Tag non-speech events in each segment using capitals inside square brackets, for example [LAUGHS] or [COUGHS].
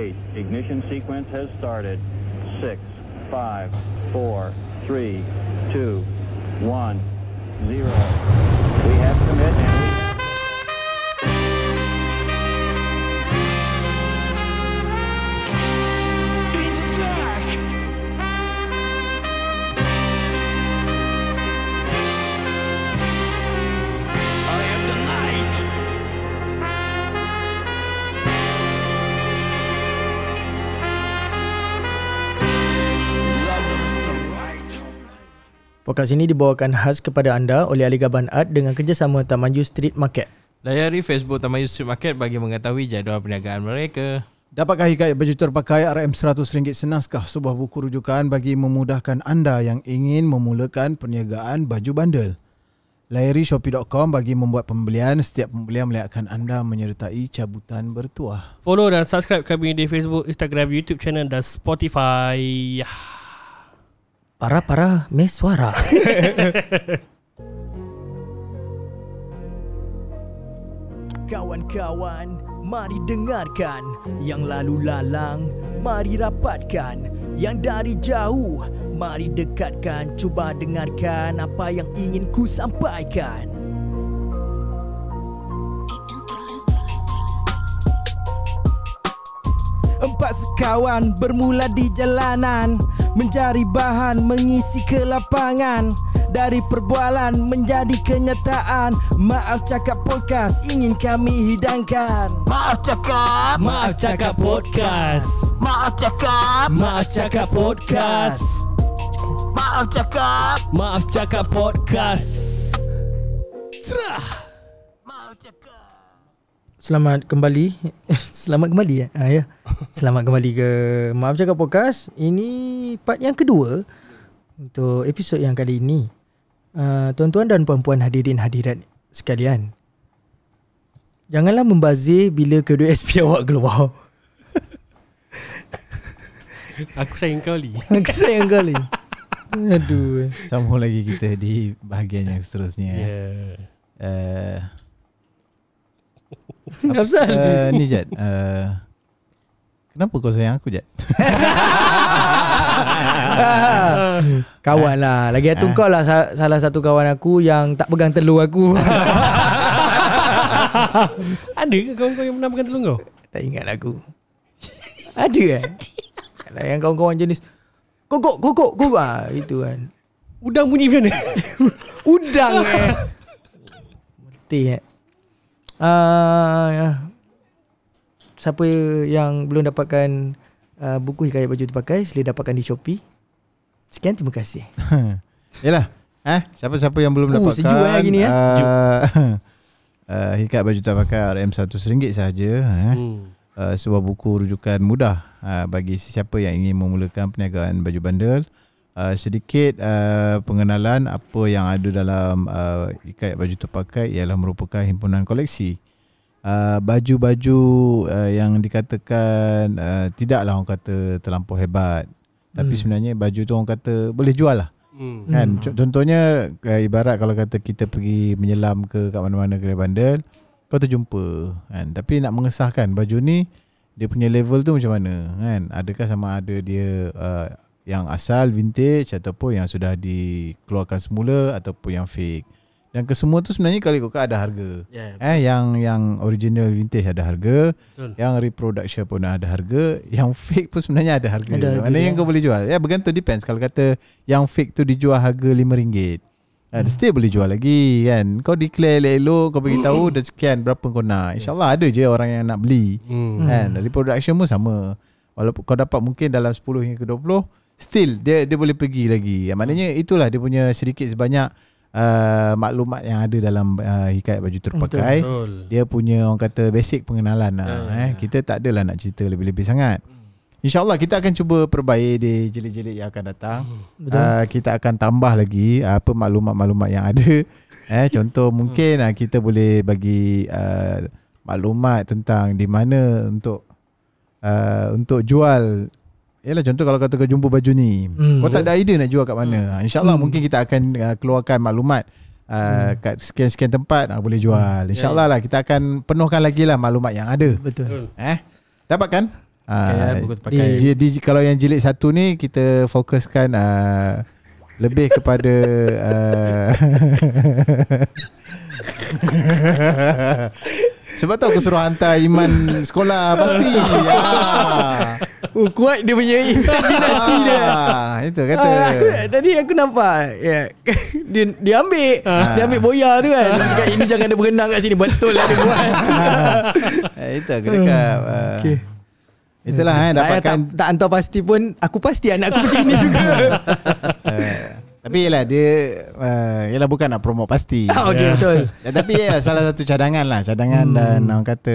eight. Ignition sequence has started. Six, five, four, three, two, one, zero. We have commit podcast ini dibawakan khas kepada anda oleh Aliga Banat dengan kerjasama Tamanju Street Market. Layari Facebook Tamanju Street Market bagi mengetahui jadual perniagaan mereka. Dapatkah hikayat baju terpakai RM100 senaskah sebuah buku rujukan bagi memudahkan anda yang ingin memulakan perniagaan baju bandel? Layari Shopee.com bagi membuat pembelian setiap pembelian melihatkan anda menyertai cabutan bertuah. Follow dan subscribe kami di Facebook, Instagram, YouTube channel dan Spotify. Para para Miss suara [LAUGHS] Kawan-kawan Mari dengarkan Yang lalu lalang Mari rapatkan Yang dari jauh Mari dekatkan Cuba dengarkan Apa yang ingin ku sampaikan Tak sekawan bermula di jalanan Mencari bahan mengisi kelapangan Dari perbualan menjadi kenyataan Maaf cakap podcast ingin kami hidangkan Maaf cakap Maaf cakap podcast Maaf cakap Maaf cakap podcast Maaf cakap Maaf cakap podcast Cerah selamat kembali [LAUGHS] selamat kembali ya ah, ya selamat kembali ke maaf cakap podcast ini part yang kedua untuk episod yang kali ini uh, tuan-tuan dan puan-puan hadirin hadirat sekalian janganlah membazir bila kedua SP [LAUGHS] awak keluar [LAUGHS] aku sayang kau li aku sayang kau li aduh sambung lagi kita di bahagian yang seterusnya yeah. Ya. Eh, Kenapa? uh, eh, ni Jad uh, Kenapa kau sayang aku Jad? [LAUGHS] kawan lah Lagi satu eh. kau lah Salah satu kawan aku Yang tak pegang telur aku [LAUGHS] Ada ke kawan-kawan yang pernah pegang telur kau? Tak ingat lah aku Ada kan? Kalau yang kawan-kawan jenis Kokok, kokok, kokok ah, Itu kan Udang bunyi macam mana? [LAUGHS] Udang eh Mertih eh uh, siapa yang belum dapatkan uh, buku hikayat baju terpakai sila dapatkan di Shopee. Sekian terima kasih. [LAUGHS] Yalah. Eh, siapa-siapa yang belum uh, dapatkan. Sejuk lah eh, gini ya. Uh, uh, hikayat baju terpakai RM1 saja eh. Hmm. Uh, sebuah buku rujukan mudah uh, bagi sesiapa yang ingin memulakan perniagaan baju bandel uh, sedikit uh, pengenalan apa yang ada dalam uh, ikat baju terpakai ialah merupakan himpunan koleksi uh, baju-baju uh, yang dikatakan uh, tidaklah orang kata terlampau hebat tapi hmm. sebenarnya baju tu orang kata boleh jual lah hmm. kan hmm. contohnya uh, ibarat kalau kata kita pergi menyelam ke kat mana-mana kedai bandel kau terjumpa kan tapi nak mengesahkan baju ni dia punya level tu macam mana kan adakah sama ada dia uh, yang asal vintage ataupun yang sudah dikeluarkan semula ataupun yang fake. Dan kesemua tu sebenarnya kalau ikutkan ada harga. Yeah, yeah. Eh yang yang original vintage ada harga, betul. yang reproduction pun ada harga, yang fake pun sebenarnya ada harga. Ada harga Mana ya. yang kau boleh jual? Ya bergantung depends. Kalau kata yang fake tu dijual harga RM5. Ada yeah. uh, still boleh jual lagi kan. Kau declare elok-elok, kau bagi tahu dah sekian berapa kau nak. Insya-Allah ada je orang yang nak beli. Mm. Kan? Reproduction pun sama. Walaupun kau dapat mungkin dalam 10 hingga ke 20 still dia dia boleh pergi lagi. Yang maknanya itulah dia punya sedikit sebanyak uh, maklumat yang ada dalam uh, hikayat baju terpakai. Betul. Dia punya orang kata basic pengenalan lah, yeah. Ya, eh. Ya. Kita tak adalah nak cerita lebih-lebih sangat. InsyaAllah kita akan cuba perbaiki di jelit-jelit yang akan datang. Hmm, uh, kita akan tambah lagi uh, apa maklumat-maklumat yang ada. [LAUGHS] eh, contoh hmm. mungkin uh, kita boleh bagi uh, maklumat tentang di mana untuk uh, untuk jual Yalah contoh kalau kata kau jumpa baju ni hmm. Kau tak ada idea nak jual kat mana hmm. Ah, InsyaAllah hmm. mungkin kita akan uh, keluarkan maklumat uh, hmm. Kat scan-scan tempat uh, Boleh jual hmm. ya, InsyaAllah yeah. lah kita akan penuhkan lagi lah maklumat yang ada Betul Eh, Dapatkan okay, ya, uh, Di, di, Kalau yang jilid satu ni Kita fokuskan uh, Lebih kepada uh, [LAUGHS] [LAUGHS] Sebab tu aku suruh hantar Iman sekolah Pasti [LAUGHS] Ya Oh kuat dia punya imaginasi dia. Ah, itu kata. Ah, aku tadi aku nampak ya [LAUGHS] dia dia ambil ah. dia ambil boya tu kan. Dia ah. ini jangan ada berenang kat sini. Betul lah dia buat. Ah. Eh, itu aku cakap. Hmm. Okey. Itulah eh dapatkan tak, tak hantar pasti pun aku pasti anak aku macam ni juga. [LAUGHS] [LAUGHS] Tapi yelah dia uh, Yelah bukan nak promote pasti [LAUGHS] ah, Okay ya. betul [LAUGHS] ya, Tapi ya salah satu cadangan lah Cadangan hmm. dan orang kata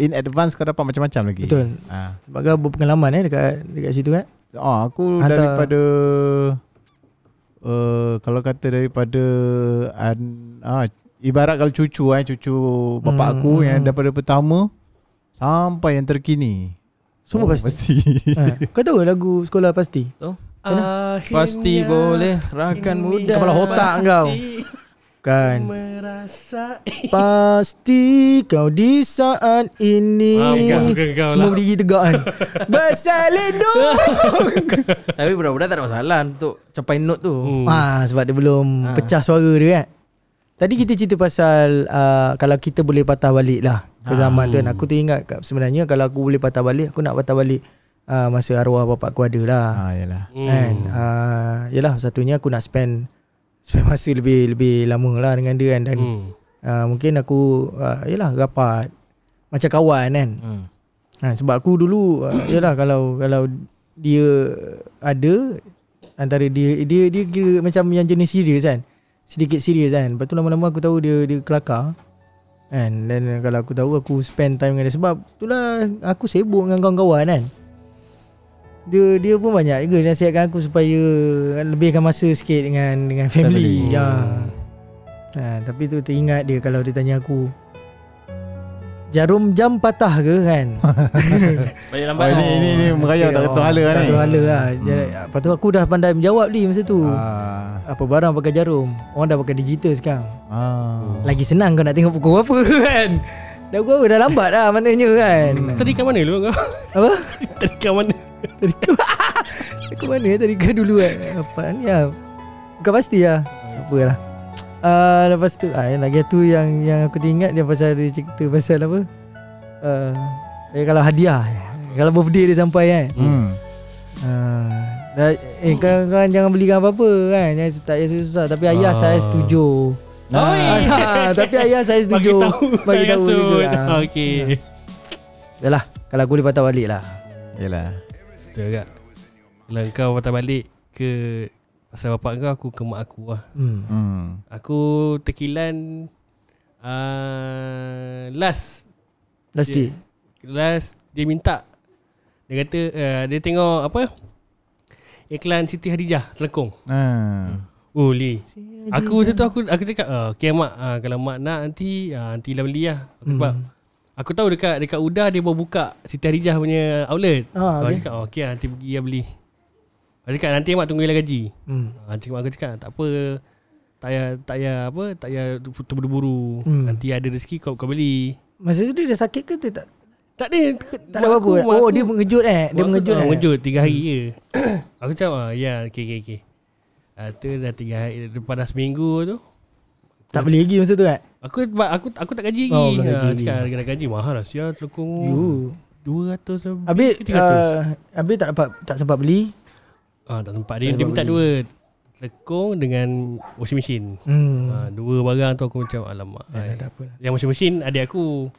In advance kau dapat macam-macam lagi Betul ha. Sebab kau berpengalaman eh dekat, dekat situ kan Oh, aku Hantar. daripada uh, Kalau kata daripada uh, Ibarat kalau cucu eh, Cucu bapak hmm. aku yang hmm. daripada pertama Sampai yang terkini Semua oh, pasti, pasti. ha. [LAUGHS] Kau tahu lagu sekolah pasti? Tahu oh. Kena? Pasti boleh Rakan muda Kepala otak kau Kan Merasa [LAUGHS] Pasti kau di saat ini ah, Semua lah. berdiri tegak kan [LAUGHS] Bersalin [LAUGHS] Tapi budak-budak tak ada masalah Untuk capai note tu hmm. ah, Sebab dia belum ah. pecah suara dia kan Tadi kita cerita pasal uh, Kalau kita boleh patah balik lah Ke ah. zaman ah. tu kan Aku teringat sebenarnya Kalau aku boleh patah balik Aku nak patah balik uh, masa arwah bapak aku ada lah. Ha yalah. Hmm. Kan. Hmm. Uh, yalah satunya aku nak spend spend masa lebih lebih lama lah dengan dia kan dan hmm. uh, mungkin aku uh, yalah rapat macam kawan kan. Hmm. Uh, sebab aku dulu uh, [COUGHS] yalah kalau kalau dia ada antara dia dia dia kira macam yang jenis serius kan. Sedikit serius kan. Lepas tu lama-lama aku tahu dia dia kelakar. Kan? Dan kalau aku tahu aku spend time dengan dia sebab itulah aku sibuk dengan kawan-kawan kan dia dia pun banyak juga nasihatkan aku supaya lebihkan masa sikit dengan dengan family. family. Ya. Hmm. Ha, tapi tu teringat dia kalau dia tanya aku Jarum jam patah ke kan? [LAUGHS] Balik lambat. Oh, ini ini ini merayau tak ketuk hala kan ni. Tak hala ah. Hmm. Lepas tu aku dah pandai menjawab ni masa tu. Ah. Apa barang pakai jarum? Orang dah pakai digital sekarang. Ah. Lagi senang kau nak tengok pukul apa [LAUGHS] kan? Dah gua dah lambat dah maknanya kan. Terikat mana lu kau? Apa? [LAUGHS] Terikat mana? tadi kau Aku mana ya tadi kau dulu kan Apa ni ya Bukan pasti ya Apalah uh, ah, Lepas tu uh, Lagi tu yang yang aku teringat dia pasal dia cerita pasal apa uh, eh, Kalau hadiah eh. Kalau birthday dia sampai kan hmm. Uh, dah, eh, kau, eh, kau, kau jangan belikan apa-apa kan jangan, Tak payah susah Tapi uh. ayah saya setuju Nah. [LAUGHS] tapi ayah saya setuju Bagi tahu, Bagi tahu juga ah. Okay Yalah Kalau aku boleh patah balik lah Yalah cerita kat Kalau kau patah balik ke Pasal bapak kau aku ke mak aku lah hmm. hmm. Aku tekilan uh, ah, Last Last dia, day Last dia minta Dia kata uh, dia tengok apa Iklan Siti Hadijah Telekong Oh ah. hmm. uh, Lee Aku masa tu aku, aku cakap uh, ah, Okay mak uh, kalau mak nak nanti uh, Nanti lah beli lah Aku hmm. Aku tahu dekat dekat Uda dia mau buka Siti Harijah punya outlet. Ha, ah, ah, okay. cakap, oh, okay, nanti pergi dia beli. Aku cakap, nanti mak tunggu lagi gaji. Hmm. Ah, Cik mak aku cakap, tak apa. Tak payah, tak payah apa, tak payah terburu-buru. Hmm. Nanti ada rezeki, kau, kau beli. Masa tu dia dah sakit ke? Dia tak tak ada. Tak ada apa-apa. oh, aku, dia mengejut eh. Dia mengejut. Tak, eh. Mengejut, tiga hari hmm. [COUGHS] aku cakap, oh ya, okay, okay, okay. Ha, dah tiga hari, lepas dah seminggu tu. Tak beli lagi masa tu kan? Eh? Aku aku aku tak gaji oh, ha, lagi. Ha, cakap kena gaji mahal lah sial telukung. Yo. 200 lebih. Habis ke 300. Uh, habis tak dapat tak sempat beli. Ah ha, tak sempat dia, tak dia minta dua. Tekung dengan washing machine. Hmm. Ha, dua barang tu aku macam alamak. Ya, tak lah. Yang washing machine adik aku.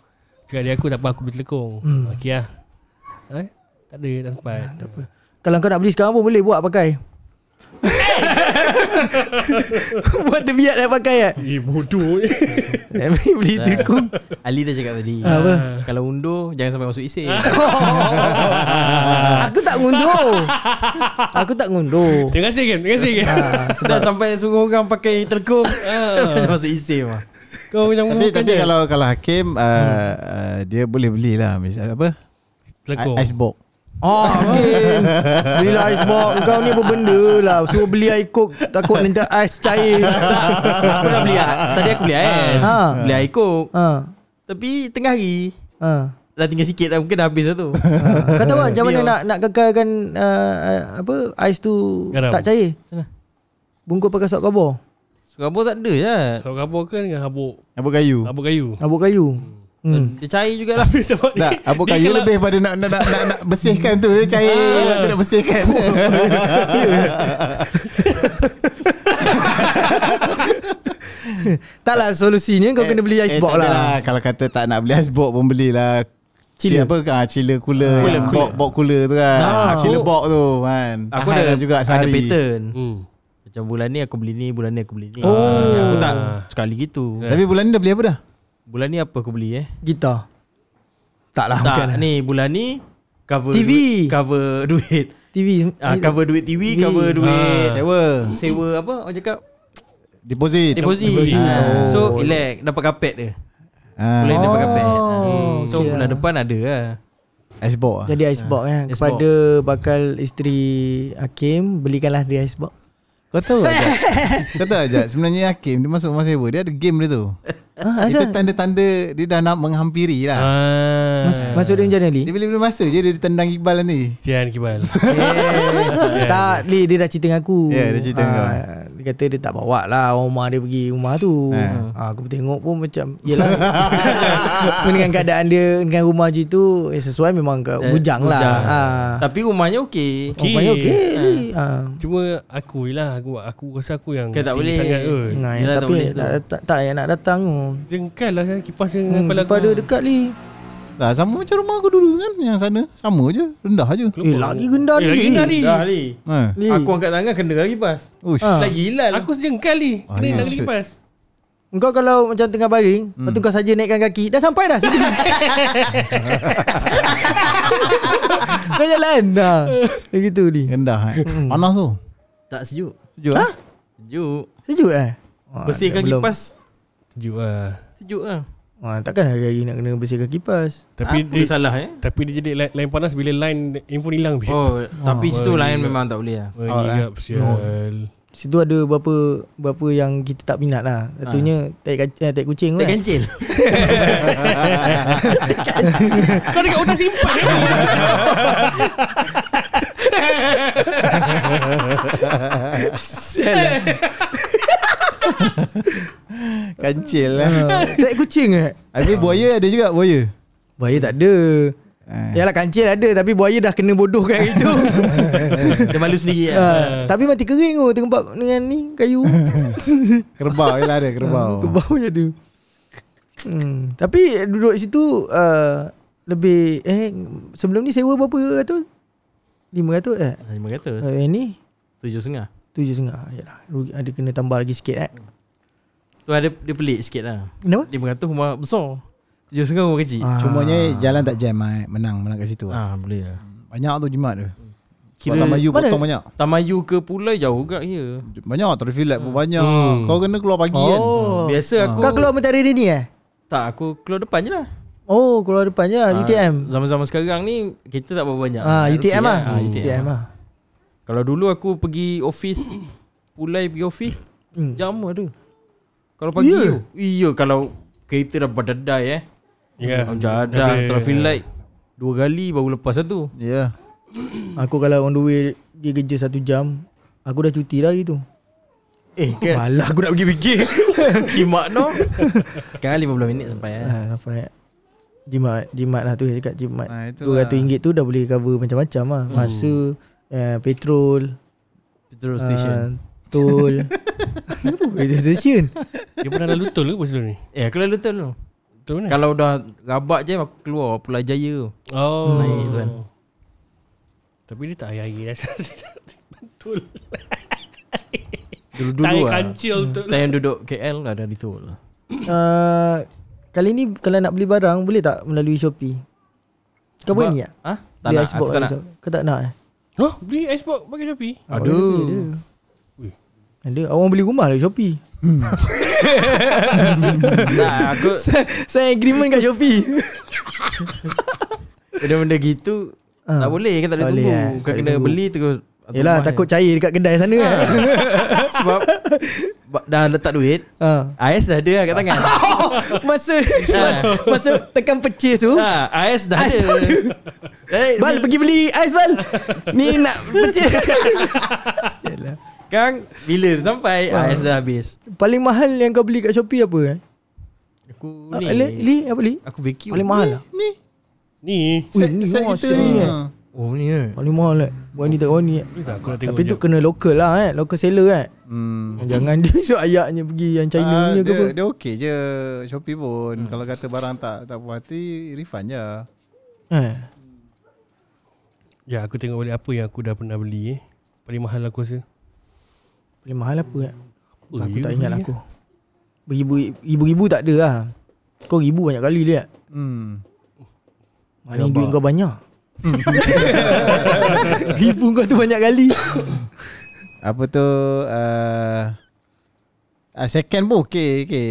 Cakap adik aku tak apa aku beli tekung. Hmm. Okeylah. Ha? Eh, tak ada tak sempat. Ya, tak apa. Kalau kau nak beli sekarang pun boleh buat pakai. [LAUGHS] [LAUGHS] Buat tu biat nak pakai ya? Eh bodoh Eh [LAUGHS] beli tikung Ali dah cakap tadi Apa? Ah, kalau undur Jangan sampai masuk isi [LAUGHS] Aku tak undur Aku tak undur Terima kasih kan Terima kasih kan ah, Sudah sampai suruh orang pakai telkung ah. Masuk isi mah kau yang tapi, tapi kalau kalau hakim uh, hmm. uh, dia boleh belilah misal apa? Telekung. Icebox. Oh, ah, okay. Bila ice box Kau ni apa benda lah Suruh beli air coke Takut nanti ice cair Aku nak beli ah. Tadi aku beli air ha. Ah. Beli air coke ha. Tapi tengah hari ha. Dah tinggal sikit lah Mungkin dah habis lah tu ha. Kata apa Macam mana Biar. nak, nak kekalkan uh, Apa Ais tu Garam. Tak cair Bungkus pakai sok kabur Sok kabur tak ada je Sok kabur kan dengan habuk Habuk kayu Habuk kayu Habuk kayu hmm. Hmm. Dia cair jugalah Tapi sebab tak, dia, Apa kayu lebih pada nak nak nak, nak, nak bersihkan tu Dia cair Waktu ah. nak bersihkan [LAUGHS] Tak lah solusinya Kau eh, kena beli icebox eh, eh lah. lah Kalau kata tak nak beli icebox pun belilah Cili apa ke? Ha, cooler. cooler, Bok, bok tu kan. Nah. Ha, ah, cili bok tu kan. Aku Tahan ada, lah juga sehari. ada pattern. Hmm. Macam bulan ni aku beli ni, bulan ni aku beli ni. Oh. aku tak sekali gitu. Yeah. Tapi bulan ni dah beli apa dah? Bulan ni apa aku beli eh? Gitar. taklah lah. Tak, bukan lah. ni bulan ni cover TV. Duit, cover duit. TV. Ah, cover duit TV, TV. cover duit. Ha. Sewa. Sewa apa orang cakap? Deposit. Deposit. Deposit. Ha. So, ah. oh. elek dapat kapet dia. Ha. Bulan ni oh. dapat kapet. Ha. So, okay. bulan depan ada lah. Icebox lah. Jadi icebox ha. kan. Icebox. Kepada bakal isteri Hakim, belikanlah dia icebox. Kau tahu Ajat? Kau tahu Ajat? Sebenarnya Hakim, dia masuk rumah sewa. Dia ada game dia tu. [LAUGHS] Ha, itu tanda-tanda dia dah nak menghampiri lah. Ah. Mas- eh. masuk dia macam mana Lee? Dia beli beli masa je dia tendang Iqbal ni Sian Iqbal [LAUGHS] eh, Tak Lee dia dah cerita dengan aku Ya yeah, dia cerita dengan ah, Dia kata dia tak bawa lah rumah dia pergi rumah tu ha. Ha, Aku tengok pun macam Yelah [LAUGHS] Dengan keadaan dia dengan rumah je tu eh, Sesuai memang ke bujang lah ha. Tapi rumahnya okey okay. Rumahnya okey ha. ha. Cuma aku je lah aku, aku rasa aku yang Kaya tak boleh sangat, nah, yang Tapi tak, boleh tak, tak, tak, tak, tak, tak, tak, tak, tak, tak, tak, tak, tak, tak, tak, tak, Nah, sama macam rumah aku dulu kan yang sana. Sama je, rendah je. Eh, eh lagi rendah eh, ni. Lagi rendah ni. Ha. Ni. Aku angkat tangan kena lagi pas. Ha. Lagi hilal. Aku sejengkal ni. Kena ah, ya, lagi pas. Engkau kalau macam tengah baring, hmm. lepas tu kau saja naikkan kaki, dah sampai dah sini. [LAUGHS] kau jalan dah. Begitu ni. Rendah eh. Hmm. Panas tu. Tak sejuk. Sejuk. Ha? Sejuk. Sejuk eh. Bersihkan kipas. Sejuk ah. Sejuk ah. Ha, takkan hari-hari nak kena bersihkan kipas Tapi Apa dia, salah eh Tapi dia jadi line, panas bila lain info hilang babe. oh, ah, Tapi oh, situ lain memang tak boleh lah eh? oh, ingat, sial Situ ada beberapa beberapa yang kita tak minat lah Satunya ha. Ah. tak, eh, tak kucing Tak kan? kancil [LAUGHS] Kau dekat otak simpan ya? [LAUGHS] [LAUGHS] [LAUGHS] Kancil lah Tak kucing ke? Eh? Habis buaya ada juga buaya? Buaya tak ada Uh. Yalah kancil ada Tapi buaya dah kena bodoh kayak itu [LAUGHS] Dia malu sendiri kan? uh. Tapi mati kering tu Tengok dengan ni Kayu [LAUGHS] ah, Kerbau je lah ada Kerbau Kerbau je ada hmm. Tapi duduk situ uh, Lebih Eh Sebelum ni sewa berapa Ratus 500 eh 500 uh, Yang ni tujuh setengah Tu je sengah Yalah Ada kena tambah lagi sikit eh Tu ada dia pelik sikit lah Kenapa? Dia mengatuh rumah besar Tujuh sengah rumah kecil ah. Cuma ni jalan tak jam eh. Menang Menang kat situ eh. ah, Boleh lah Banyak tu jimat tu Kira Sebab tamayu mana? potong banyak Tamayu ke pulau jauh juga kira Banyak tu light hmm. pun banyak hmm. Kau kena keluar pagi kan? oh. kan hmm. Biasa ah. aku Kau keluar mentari hari ni eh? Tak aku keluar depan je lah Oh keluar depan je lah ha, ah, UTM Zaman-zaman sekarang ni Kita tak berapa banyak ha, ah, UTM lah, Ha, UTM, lah. UTM lah kalau dulu aku pergi office [CLEARS THROAT] Pulai pergi office hmm. Jam ada lah Kalau pagi yeah. tu Iya kalau Kereta dah berdedai eh Ya yeah. Ada yeah, traffic yeah. light Dua kali baru lepas satu Ya yeah. [CLEARS THROAT] Aku kalau on the way Dia kerja satu jam Aku dah cuti lah gitu Eh kan Malah aku nak pergi-pergi [LAUGHS] Jimat no [LAUGHS] Sekarang 15 minit sampai eh. Ha, apa ya Jimat Jimat lah tu Dia cakap jimat ha, RM200 tu dah boleh cover macam-macam lah hmm. Masa Eh, petrol petrol uh, station eh, tol [LAUGHS] petrol station dia pernah lalu tol ke apa sebelum ni eh aku lalu tol tu tol mana kalau dah rabak je aku keluar pula jaya tu oh hmm. Naik, kan. tapi dia tak air-air dah tol dulu dulu lah kancil tol tak yang duduk KL lah dari tol uh, eh, kali ni kalau nak beli barang boleh tak melalui Shopee kau boleh ni ya? Ha? Tak Biar tak nak. Kau tak nak eh? Oh, beli Xbox pakai Shopee? Oh, ada. Ada. Ada. ada. Orang beli rumah lah Shopee. Hmm. [LAUGHS] nah, aku [LAUGHS] saya agreement kat Shopee. Benda-benda gitu uh, tak boleh kan tak, tak boleh tunggu. Eh. kau kena beli terus Yelah takut cair dekat kedai sana ah. kan. [LAUGHS] Sebab Dah letak duit ha. Uh. AS dah ada lah kat tangan [LAUGHS] ah. Masa Masa tekan pecih tu ha, ah, AS dah AS ada hey, [LAUGHS] eh, Bal pergi beli ais Bal Ni nak pecih. Kang Bila sampai ha. AS dah habis Paling mahal yang kau beli kat Shopee apa kan? Aku ni Li apa Li Aku vacuum Paling mahal ni. lah Ni Ni Set, set, ni Oh ni eh. Paling mahal eh. Buat ni tak oh, ni. Eh. Tapi tu je. kena local lah eh. Local seller eh. Hmm. Jangan [LAUGHS] dia so ayaknya pergi yang China uh, punya dia, ke apa. Dia okey je Shopee pun. Hmm. Kalau kata barang tak tak puas hati, refund je. Eh. Ya aku tengok balik apa yang aku dah pernah beli eh. Paling mahal aku rasa. Paling mahal apa eh? aku tak ingat lah aku. Eh? Ibu ibu tak ada lah. Kau ribu banyak kali dia. Hmm. Mana duit kau banyak? Ribu hmm. [LAUGHS] kau tu banyak kali [COUGHS] Apa tu uh, uh Second pun okay, okay.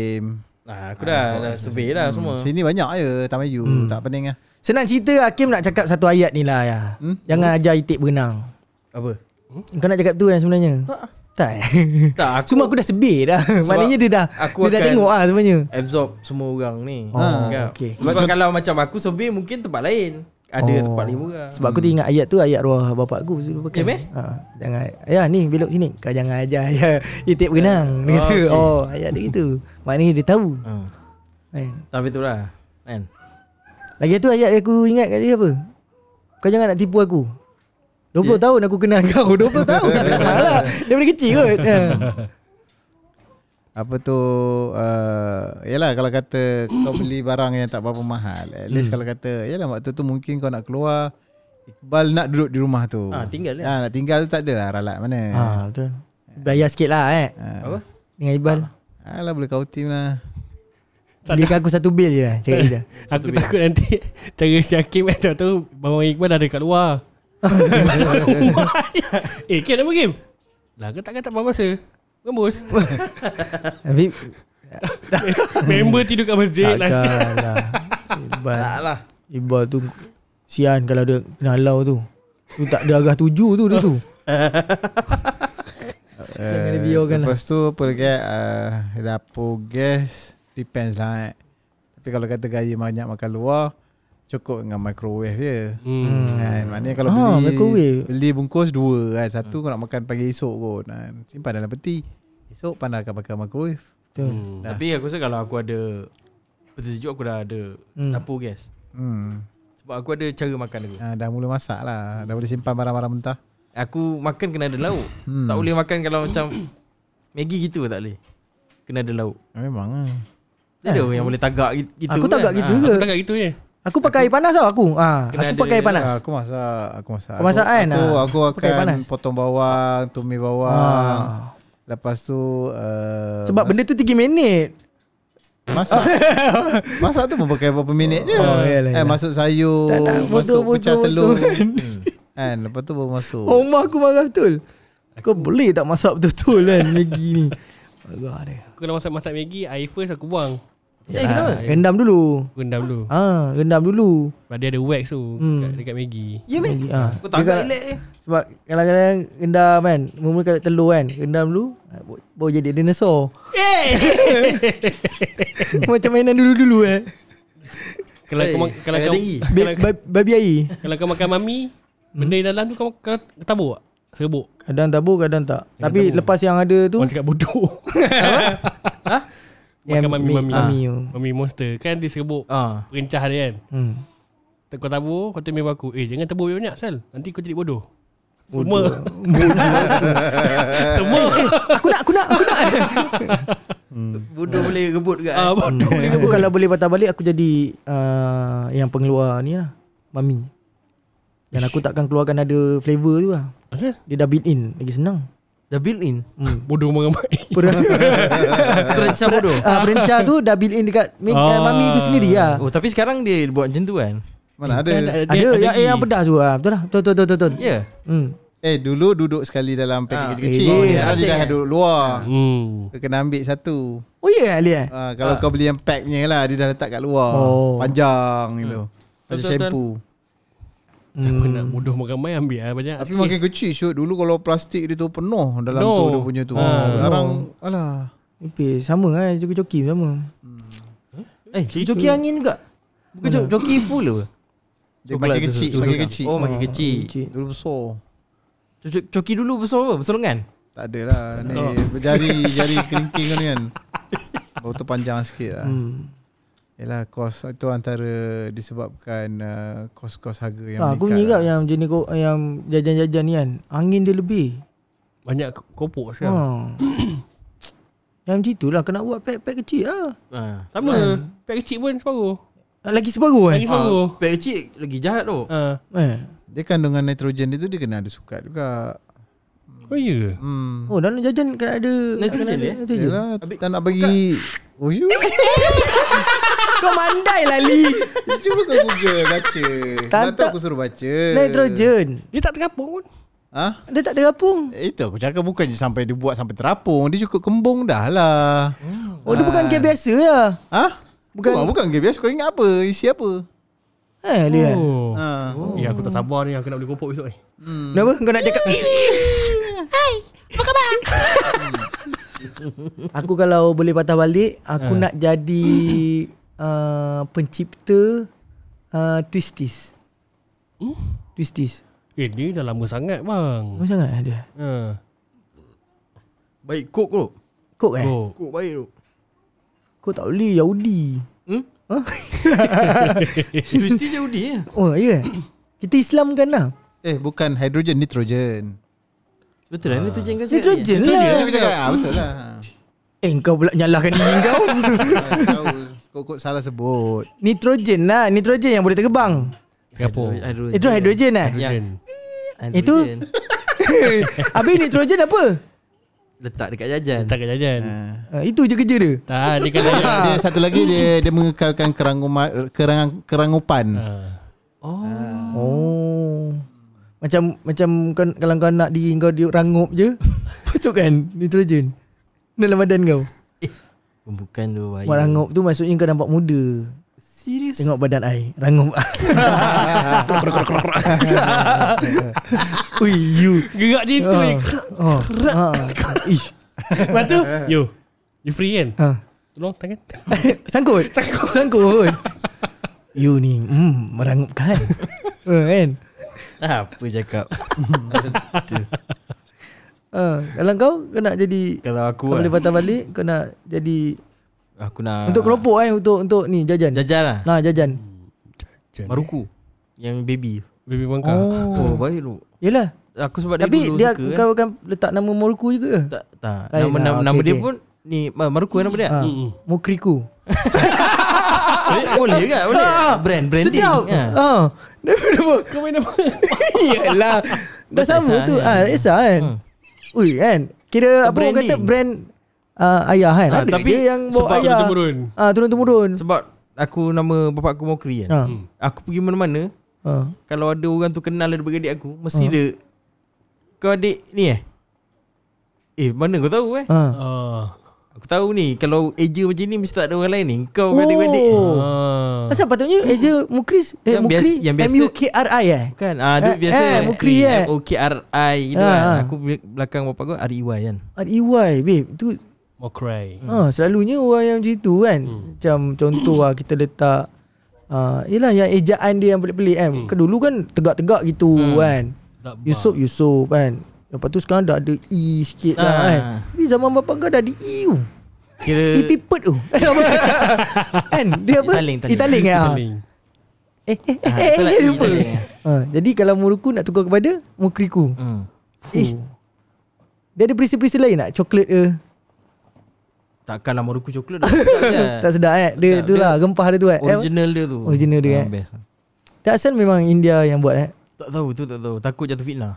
Ah, aku dah, ah, dah survey dah hmm. semua Sini banyak je Tamayu you hmm. Tak pening lah Senang cerita Hakim nak cakap satu ayat ni lah ya. Hmm? Jangan oh. ajar itik berenang Apa? Hmm? Kau nak cakap tu yang sebenarnya? Tak Tak, eh? [LAUGHS] tak aku, Cuma aku dah sebih dah Maknanya dia dah aku Dia dah tengok lah sebenarnya Absorb semua orang ni oh, ha, ah. okay. Sebab kalau macam aku sebih Mungkin tempat lain ada oh. tempat lagi murah. Sebab aku teringat ayat tu ayat roh bapak aku dulu pakai. Okay, ha, jangan ya ni belok sini. Kau jangan ajar ya. [LAUGHS] Itik berenang. Uh, oh, okay. oh, ayat dia gitu. Maknanya dia tahu. Uh. Eh. Tapi itulah. Kan. Lagi tu ayat aku ingat kat dia apa? Kau jangan nak tipu aku. 20 yeah. tahun aku kenal kau. 20 [LAUGHS] tahun. [LAUGHS] Alah, dia dari kecil kot. Ha apa tu uh, yalah kalau kata kau beli barang yang tak berapa mahal at least hmm. kalau kata yalah waktu tu mungkin kau nak keluar Iqbal nak duduk di rumah tu ha, tinggal ya. ha, nak tinggal tak lah, ralat mana ha, ah, tu, bayar sikit lah eh ha. apa? dengan Iqbal ha. alah boleh kau team lah beli aku satu bil je lah cakap kita aku bil. takut nanti [LAUGHS] cara si Hakim kan tak tahu bawang Iqbal ada kat luar [LAUGHS] [LAUGHS] eh Kim apa Kim? lah kau tak kata bawang masa [LAUGHS] Bukan [LAUGHS] Tapi Member tidur kat masjid Takkan lah Iqbal Tak lah Iqbal tu Sian kalau dia kena halau tu Tu tak ada arah tuju tu dia tu Uh, [LAUGHS] biarkan lah. lepas tu apa lagi uh, Dapur gas Depends lah eh. Tapi kalau kata gaya banyak makan luar cukup dengan microwave je. Hmm. Kan? Maknanya kalau ha, beli microwave. beli bungkus dua kan. Satu hmm. kau nak makan pagi esok pun. Kan? Simpan dalam peti. Esok pandai akan pakai microwave. Hmm. Tapi aku rasa kalau aku ada peti sejuk aku dah ada hmm. dapur gas. Hmm. Sebab aku ada cara makan aku. Ha, dah mula masak lah. Hmm. Dah boleh simpan barang-barang mentah. Aku makan kena ada lauk. Hmm. Tak boleh makan kalau macam Maggi gitu tak boleh. Kena ada lauk. Memang lah. Ada eh. yang boleh tagak gitu. Aku kan? tagak gitu ha, ke? Aku tagak gitu je. Ya. Aku pakai air panas tau aku. ha, aku pakai air panas. Aku masa, aku masa. Aku masa kan. Aku, aku, aku akan panas. potong bawang, tumis bawang. Ha. Lepas tu uh, Sebab mas- benda tu 3 minit. Masak. [LAUGHS] masak tu memakai berapa minit je. Oh, iyalah, iyalah. Eh ya. masuk sayur, nak, masuk bodoh, pecah bodoh, telur. Kan, hmm. Kan, lepas tu baru masuk. Oh, mak aku marah betul. Kau boleh tak masak betul-betul kan Maggi ni? Aku kena masak-masak Maggi, air first aku buang. Eh Rendam dulu. Rendam dulu. Ah, ha, rendam dulu. Sebab dia ada wax tu hmm. dekat, dekat Maggi. Ya yeah, Maggi. Ha. Ah. Kau tak elak je. Eh. Sebab kadang-kadang rendam kan, mula-mula kalau telur kan, rendam dulu, ah, boleh jadi dinosaur. Eh. [LAUGHS] Macam mainan dulu-dulu eh. Kalau hey, eh, kau makan kalau kau babi air. Kalau kau makan mami, benda hmm. dalam tu kau kau tabu, tak? Serbuk. Kadang tabu kadang tak. Tapi tabu. lepas yang ada tu. Orang cakap bodoh. ha? yeah, Makan mami mami, ah. mami, uh. mami monster Kan dia serbuk uh. Ah. Perincah dia kan hmm. Kau tabur Kau tu aku Eh jangan tabu banyak sel Nanti kau jadi bodoh semua Semua eh, eh, Aku nak Aku nak Aku nak hmm. Bodoh boleh rebut ke uh, ah, eh? hmm. Aku kalau boleh patah balik Aku jadi uh, Yang pengeluar ni lah Mami Dan aku takkan keluarkan Ada flavor tu lah Asal? Dia dah beat in Lagi senang Dah built in hmm. Bodoh mengamai [LAUGHS] Perencah [LAUGHS] bodoh uh, Perencah tu dah built in dekat make, uh, ah. eh, Mami tu sendiri ya. Oh, Tapi sekarang dia buat macam tu kan Mana eh, kan, ada Ada, ada, ada, ya, ada yang, pedas tu lah. Betul lah Betul betul betul, Ya hmm. Eh dulu duduk sekali dalam paket ah, kecil-kecil eh, oh, Sekarang dia dah kan? duduk luar hmm. Kena ambil satu Oh ya yeah, Ali eh? Ah, kalau ah. kau beli yang pack punya lah Dia dah letak kat luar oh. Panjang hmm. gitu Macam shampoo Siapa hmm. nak mudah makan ramai ambil lah banyak Tapi sikit. makin kecil syut Dulu kalau plastik dia tu penuh dalam no. tu dia punya tu ah, ah, Sekarang ha. no. alah Ipe, Sama kan lah, joki-joki sama hmm. Eh joki, joki angin juga Bukan joki, joki full apa? Makin kecil, makin kecil Oh ah, makin kecil. Dulu besar Coki dulu besar apa? Besar lengan? Tak adalah ni, Jari, jari kerinking kan Baru tu panjang sikit lah hmm. Yalah kos itu antara disebabkan uh, kos-kos harga yang ha, meningkat. Aku ingat lah. yang jenis yang jajan-jajan ni kan. Angin dia lebih. Banyak kopok sekarang. Ha. [COUGHS] yang macam itulah kena buat pek-pek kecil lah. Ha. Sama. Ha. Kan? Pek kecil pun separuh. Lagi separuh kan? Lagi separuh. Ha. Pek kecil lagi jahat tu. Ha. Eh. Dia kandungan nitrogen dia tu dia kena ada sukat juga. Oh iya ke? Hmm. Oh dalam jajan kena ada Nitrogen ni. Yalah tak nak bagi Oh iya [LAUGHS] Kau mandai lah Li Cuba kau google lah, baca Tak tahu aku suruh baca Nitrogen Dia tak terkapung pun Ha? Dia tak terapung eh, Itu aku cakap Bukan je sampai dia buat Sampai terapung Dia cukup kembung dah lah hmm. Oh dia bukan ah. gear biasa ya? Ha? Bukan Tuan, bukan gear biasa Kau ingat apa Isi apa Eh dia oh. Ha. Oh. Ya, aku tak sabar ni Aku nak beli kopok besok ni hmm. Kenapa kau nak cakap [LAUGHS] Hai Apa khabar Aku kalau boleh patah balik Aku ha. nak jadi uh, pencipta uh, Twisties. Hmm? Twisties. Eh, dia dah lama sangat bang. Lama sangat eh, dia. Uh. Baik kok tu. Kok eh? Kok baik tu. Kok tak boleh Yahudi. Hmm? Huh? [LAUGHS] Twisties Yahudi ya? [LAUGHS] Oh, ya. Yeah. Kita Islam kan lah. Eh, bukan hidrogen nitrogen. Betul lah, uh. nitrogen kan? Nitrogen, nitrogen lah. Nitrogen ah, Betul lah. Eh, kau pula nyalahkan diri kau. [LAUGHS] Kau kot salah sebut. Nitrogen lah. Nitrogen yang boleh terkebang. Apa? Itu hidrogen lah. Itu? [LAUGHS] Habis nitrogen apa? Letak dekat jajan. Letak dekat jajan. Ha. Ha, itu je kerja dia. Tak, dia kena [LAUGHS] dia satu lagi dia dia mengekalkan kerang kerang kerangupan. Ha. Oh. Ha. Oh. Macam macam kan- kalau kau nak di kau dirangup je. [LAUGHS] Betul kan? Nitrogen. Dalam badan kau. Bukan tu Wahyu Mak rangup tu maksudnya kau nampak muda Serius? Tengok badan ai Rangup [LAUGHS] Ui you Gerak je tu ah, ah, ah. Lepas tu You You free kan? Ha. Tolong tangan [LAUGHS] Sangkut Sangkut Sangkut You ni mm, Merangup kan? [LAUGHS] Ha, kan? Apa cakap? Ha, kalau kau kau nak jadi kalau aku kau kan. boleh lah. patah balik kau nak jadi aku nak untuk keropok eh untuk untuk ni jajan. Jajan lah. Ha, jajan. jajan. Maruku yang baby. Baby bangka. Oh, oh baik tu. Yalah. Aku sebab Tapi dia dulu dia suka. kau kan letak nama Maruku juga ke? Tak tak. Lain nama lah, nama, okay, nama okay. dia pun ni Maruku eh, nama dia. Ha. hmm Mukriku. Eh, boleh juga ha, Boleh. Ha. Brand branding. Sedap. Ha. Nama ha. nama. Kau main nama. [LAUGHS] Yalah. Dah sama tu. Ya. Ah, Esa kan. Hmm. Ui kan Kira apa orang kata brand uh, Ayah kan ha, ada Tapi dia yang bawa sebab ayah Sebab turun-temurun ah, turun Sebab aku nama bapak aku Mokri kan ha. hmm. Aku pergi mana-mana ha. Kalau ada orang tu kenal daripada adik aku Mesti ha. dia Kau adik ni eh Eh mana kau tahu eh ha. Aku tahu ni Kalau eja macam ni Mesti tak ada orang lain ni Kau oh. adik-adik ha. Asal patutnya Eja Mukris Eh Mukri biasa, yang biasa, m eh Bukan ah, Dia eh, biasa eh, Mukri eh MUKRI o kan. Aku belakang bapak aku R-E-Y kan r e babe Itu Mokrai hmm. ah, Selalunya orang yang macam itu kan hmm. Macam contoh lah Kita letak uh, Yelah yang ejaan dia yang pelik-pelik kan hmm. kan, kan tegak-tegak gitu hmm. kan Yusuf Yusuf kan Lepas tu sekarang dah ada E sikit lah ah. lah kan Tapi zaman bapak kau dah ada E tu Kira IP put tu. kan dia apa? Italing. Italing. Eh? eh, eh, ah, eh, eh lupa. Eh. Ha, jadi kalau muruku nak tukar kepada mukriku. Hmm. Eh. Dia ada perisa-perisa lain tak? Coklat ke? Takkanlah muruku coklat. [LAUGHS] Kan? tak sedap eh. Dia tak, tu lah, dia lah. Gempah dia tu eh. Original dia tu. Original dia ah, eh. Dia asal memang India yang buat eh. Tak tahu tu tak tahu. Takut jatuh fitnah.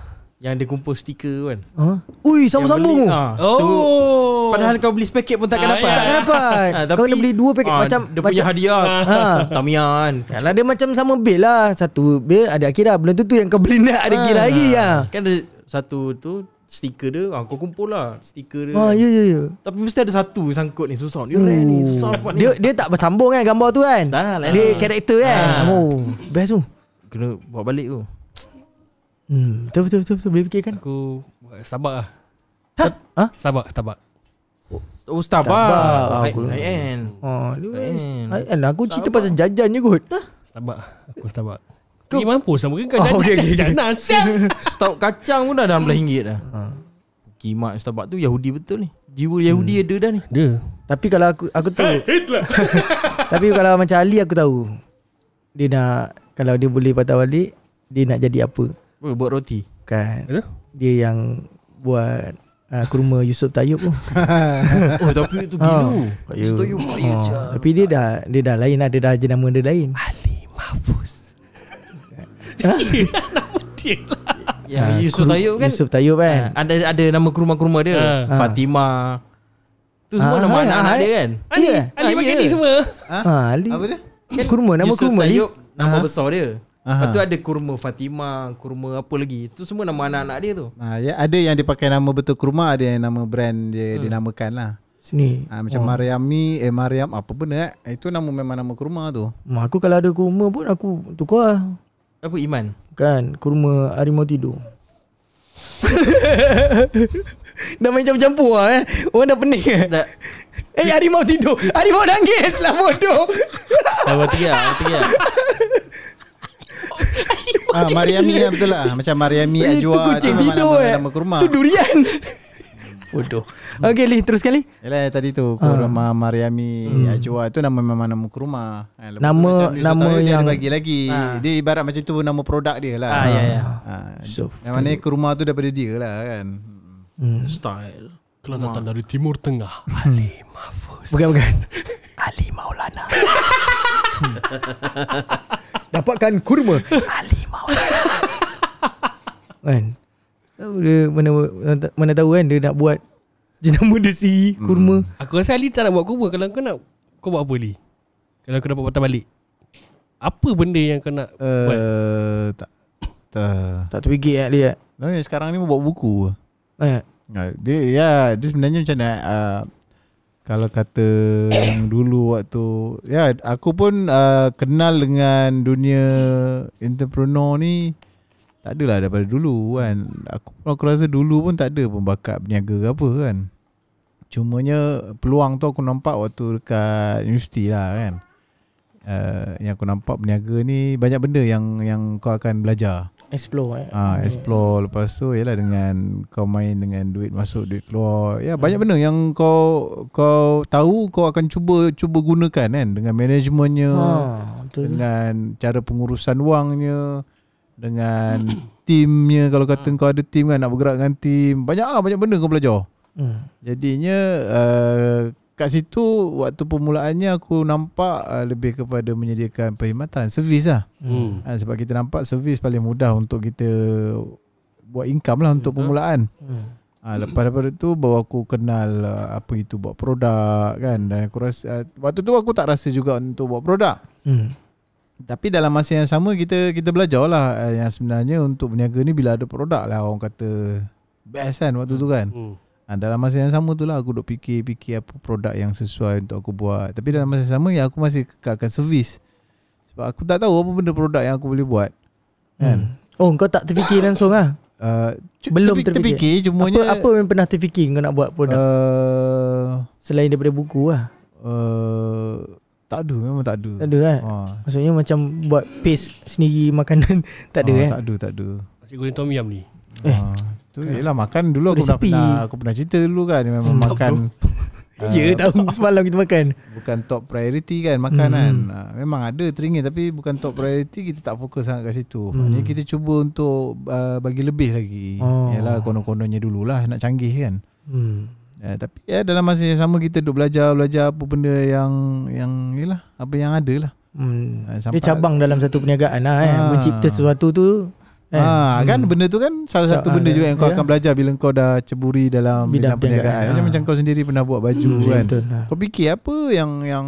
Yang dia kumpul stiker kan huh? Ha? Ui sambung-sambung ha, Oh tu, Padahal kau beli sepaket pun takkan ah, ya, ya. [LAUGHS] ha, dapat Takkan dapat ha, tapi, Kau kena beli dua paket ha, macam Dia punya macam, hadiah ha. [LAUGHS] Tamiya kan Yalah, Dia macam sama bil lah Satu bil ada akhirah Belum tu yang kau beli nak ada ha, kira lagi ha. ha. Kan ada satu tu Stiker dia ha, Kau kumpul lah Stiker dia ha, kan. ya, ya, Tapi mesti ada satu sangkut ni Susah ni, oh. rare ni Susah dia, ni. dia tak bersambung kan gambar tu kan tak, lah, Dia karakter ha. kan ha. Oh, best tu Kena buat balik tu Hmm, betul, betul betul betul boleh fikirkan. Aku eh, sabak ah. Ha? ha? Sabar, sabar. Oh, oh sabar. Aku kan. Oh, lu. end aku cerita pasal jajan je kot. sabak Aku sabak Kau ni mampu sama lah, kan kau oh, jajan. Okey okey. Nasib. [LAUGHS] Stok kacang pun dah dalam RM1 dah. Ha. Kimak Starbucks tu Yahudi betul ni. Jiwa Yahudi hmm. ada dah ni. Ada. Tapi kalau aku aku tu Hitler. [LAUGHS] Tapi kalau macam Ali aku tahu. Dia nak kalau dia boleh patah balik, dia nak jadi apa? Buat roti Kan Aduh? Dia yang Buat uh, Kurma Yusuf Tayyub oh. [LAUGHS] oh tapi itu gila oh. Ah. Yusuf Tayyub oh, ah. oh. Tapi dia dah Dia dah lain Ada dah jenama dia lain Ali Mahfuz [LAUGHS] Nama dia Ya, lah. Yusuf Kru- kan Yusuf Tayub kan uh, Ada ada nama kuruma-kuruma dia uh. Fatimah Tu semua uh, nama uh, anak-anak dia eh. kan Ali Ali uh, ni semua uh, Ali Apa dia? Kuruma nama Yusuf kuruma Yusuf Ali. Nama uh. besar dia Aha. Lepas tu ada kurma Fatima, kurma apa lagi. Itu semua nama anak-anak dia tu. Ha, ya, ada yang dipakai nama betul kurma, ada yang nama brand dia hmm. dinamakan lah. Sini. Ha, macam oh. Mariami, eh Mariam apa benda eh. Itu nama memang nama kurma tu. Mak aku kalau ada kurma pun aku tukar lah. Apa Iman? Kan, kurma harimau tidur. [LAUGHS] dah macam campur lah eh. Orang dah pening eh. Tak. Eh harimau tidur. Harimau nangis lah bodoh. Harimau tiga, harimau tiga. Ah, Mariami lah betul lah. Macam Mariami Ajwa. Itu kucing tidur eh. Nama kurma. Itu durian. [LAUGHS] Bodoh. Okay Lee. Terus sekali. Yalah, tadi tu. Ah. Kurma ha. Mariami hmm. Ajwa. Itu nama memang nama kurma. Ah, lepas nama tu, nama yang... Dia bagi lagi. Ha. Dia ibarat macam tu nama produk dia lah. Ha, ya, ya. Ha. Yang mana kurma tu daripada dia lah kan. Hmm. hmm style. Kelantan Ma. dari Timur Tengah. Hmm. Ali Mahfuz. Bukan, bukan. [LAUGHS] Ali Maulana. [LAUGHS] dapatkan kurma Ali kan dia mana mana tahu kan dia nak buat jenama dia sendiri kurma hmm. aku rasa Ali tak nak buat kurma kalau kau nak kau buat apa Ali kalau kau dapat patah balik apa benda yang kau nak uh, buat tak tak tak terfikir Ali ya, ya. sekarang ni buat buku eh. eh. dia ya dia sebenarnya macam nak uh, kalau kata yang dulu waktu ya aku pun uh, kenal dengan dunia entrepreneur ni tak adalah daripada dulu kan aku aku rasa dulu pun tak ada pun bakat berniaga ke apa kan cumanya peluang tu aku nampak waktu dekat universiti lah kan uh, yang aku nampak berniaga ni banyak benda yang yang kau akan belajar explore eh. Ah, ha, explore yeah. lepas tu ialah dengan kau main dengan duit masuk duit keluar. Ya, banyak benda yang kau kau tahu kau akan cuba cuba gunakan kan dengan manajemennya. Ha, dengan cara pengurusan wangnya dengan timnya [CLEARS THROAT] kalau kata ha. kau ada tim kan nak bergerak dengan tim. Banyaklah banyak benda kau belajar. Hmm. Jadinya uh, kat situ waktu permulaannya aku nampak uh, lebih kepada menyediakan perkhidmatan servis lah hmm. ha, sebab kita nampak servis paling mudah untuk kita buat income lah untuk permulaan hmm. ha, lepas daripada tu bawa aku kenal uh, apa itu buat produk kan dan aku rasa uh, waktu tu aku tak rasa juga untuk buat produk hmm. Tapi dalam masa yang sama kita kita belajar lah yang sebenarnya untuk berniaga ni bila ada produk lah orang kata best kan waktu hmm. tu kan. Hmm. Ha, dalam masa yang sama tu lah aku duk fikir-fikir apa produk yang sesuai untuk aku buat. Tapi dalam masa yang sama ya aku masih kekalkan servis. Sebab aku tak tahu apa benda produk yang aku boleh buat. Hmm. Kan? Oh kau tak terfikir langsung lah? Uh, Belum terfikir. terfikir cumanya, apa, yang pernah terfikir kau nak buat produk? Uh, Selain daripada buku lah. Uh, tak ada memang tak ada. Tak ada kan? Ha. Maksudnya macam buat paste sendiri makanan [LAUGHS] tak ada ha, kan? Tak ada tak ada. Nasi goreng tom yum ni. Eh. Tu kan. yelah makan dulu aku pernah, pernah, aku pernah cerita dulu kan memang Stop makan. uh, [LAUGHS] ya ah, tahu semalam kita makan. Bukan top priority kan makanan. Hmm. Uh, memang ada teringin tapi bukan top priority kita tak fokus sangat kat situ. Hmm. kita cuba untuk uh, bagi lebih lagi. Oh. Yalah konon-kononnya dululah nak canggih kan. Hmm. Ya, tapi ya dalam masa yang sama kita duk belajar belajar apa benda yang yang yalah apa yang ada lah. Hmm. Dia cabang dalam satu perniagaan lah eh mencipta sesuatu tu Kan? Ah, hmm. kan hmm. benda tu kan salah satu so, ah, benda kan? juga yang kau yeah. akan belajar bila kau dah ceburi dalam bidang, bidang perniagaan. Macam, ha. macam kau sendiri pernah buat baju hmm. kan. Betul, ha. Kau fikir apa yang yang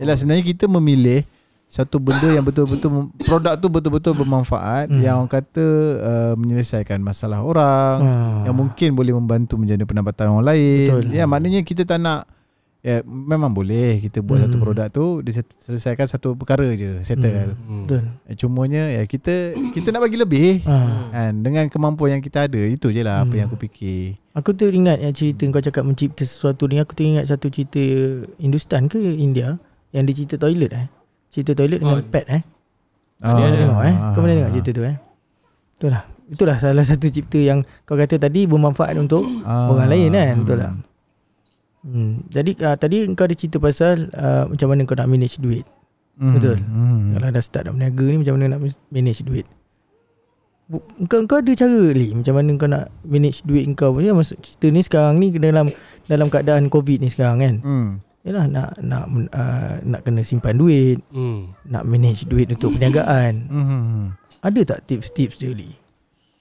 ialah sebenarnya kita memilih satu benda yang betul-betul produk tu betul-betul bermanfaat hmm. yang orang kata uh, menyelesaikan masalah orang ah. yang mungkin boleh membantu menjadi pendapatan orang lain. Betul. Lah. Ya maknanya kita tak nak ya memang boleh kita buat hmm. satu produk tu dia selesaikan satu perkara je settle hmm. hmm. hmm. betul eh, cumanya ya kita kita nak bagi lebih ah. kan dengan kemampuan yang kita ada itu je lah hmm. apa yang aku hmm. fikir aku tu ingat yang cerita kau cakap mencipta sesuatu ni aku ingat satu cerita Hindustan ke India yang dia cerita toilet eh cerita toilet oh. dengan pet eh oh. kau tengok eh kau pernah tengok ah. cerita tu eh betul lah itulah salah satu cipta yang kau kata tadi bermanfaat untuk oh. orang lain kan betul lah hmm. Hmm. Jadi uh, tadi engkau ada cerita pasal uh, macam mana kau nak manage duit. Mm. Betul. Mm. Kalau dah start nak berniaga ni macam mana nak manage duit. Engkau, engkau ada cara ni macam mana engkau nak manage duit engkau punya masuk cerita ni sekarang ni dalam dalam keadaan covid ni sekarang kan hmm. yalah nak nak uh, nak kena simpan duit hmm. nak manage duit untuk [COUGHS] perniagaan hmm, hmm, hmm. ada tak tips-tips je Lee?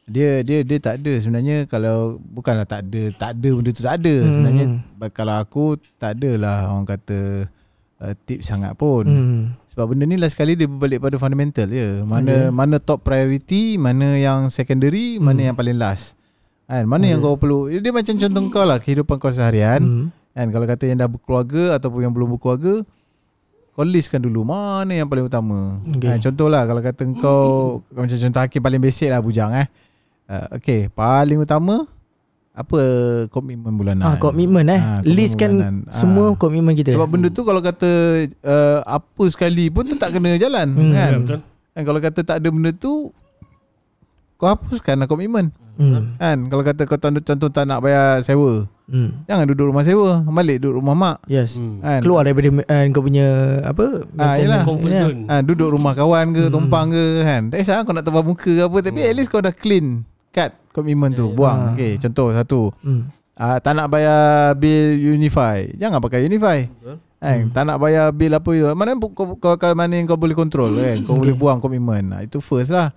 dia dia dia tak ada sebenarnya kalau bukanlah tak ada tak ada benda tu tak ada hmm. sebenarnya hmm. kalau aku tak adalah orang kata uh, tip sangat pun hmm. sebab benda ni lah sekali dia berbalik pada fundamental ya mana okay. mana top priority mana yang secondary hmm. mana yang paling last kan mana okay. yang kau perlu dia macam contoh kau lah kehidupan kau seharian hmm. kan hmm. kalau kata yang dah berkeluarga ataupun yang belum berkeluarga kau listkan dulu mana yang paling utama. Okay. Ha, kan? contohlah kalau kata kau, kau [LAUGHS] macam contoh hakim paling basic lah bujang eh uh, okay paling utama apa komitmen bulanan ah komitmen eh ha, list kan ah. semua ha. komitmen kita sebab benda tu kalau kata uh, apa sekali pun tetap kena jalan hmm. kan ya, dan kalau kata tak ada benda tu kau hapuskan lah komitmen hmm. kan kalau kata kau contoh tak nak bayar sewa hmm. jangan duduk rumah sewa balik duduk rumah mak yes hmm. kan? keluar daripada uh, kau punya apa ha, yalah. Yalah. Ha, duduk rumah kawan ke hmm. tumpang ke kan tak kisah lah kau nak tebal muka ke apa tapi hmm. at least kau dah clean cut komitmen yeah, tu yeah, ya. buang yeah. okey contoh satu hmm. uh, tak nak bayar bil unify jangan pakai unify okay. kan? Eh, hmm. tak nak bayar bil apa itu. mana bu- kau, kau, kau mana yang kau boleh kontrol? Hmm. kan kau okay. boleh buang komitmen nah, itu first lah